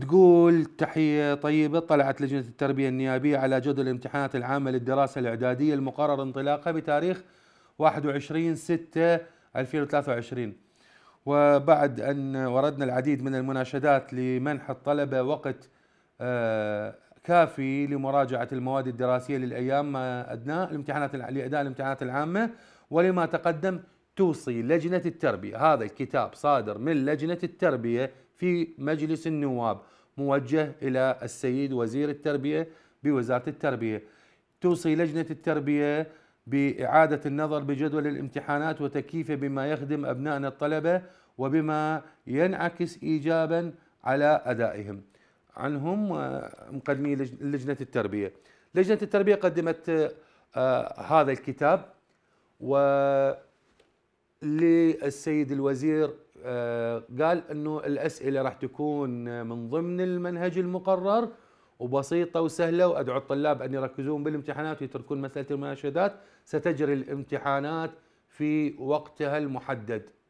تقول تحية طيبة طلعت لجنة التربية النيابية على جدول الامتحانات العامة للدراسة الإعدادية المقرر انطلاقها بتاريخ 21 6 2023 وبعد أن وردنا العديد من المناشدات لمنح الطلبة وقت آه، كافي لمراجعة المواد الدراسية للأيام ما الامتحانات لأداء الامتحانات العامة ولما تقدم توصي لجنة التربية هذا الكتاب صادر من لجنة التربية في مجلس النواب موجه إلى السيد وزير التربية بوزارة التربية توصي لجنة التربية بإعادة النظر بجدول الامتحانات وتكييفه بما يخدم أبنائنا الطلبة وبما ينعكس إيجابا على أدائهم عنهم آه، مقدمي لجنة التربية لجنة التربية قدمت آه، هذا الكتاب و للسيد الوزير آه، قال انه الاسئله راح تكون آه، من ضمن المنهج المقرر وبسيطه وسهله وادعو الطلاب ان يركزون بالامتحانات ويتركون مساله المناشدات ستجري الامتحانات في وقتها المحدد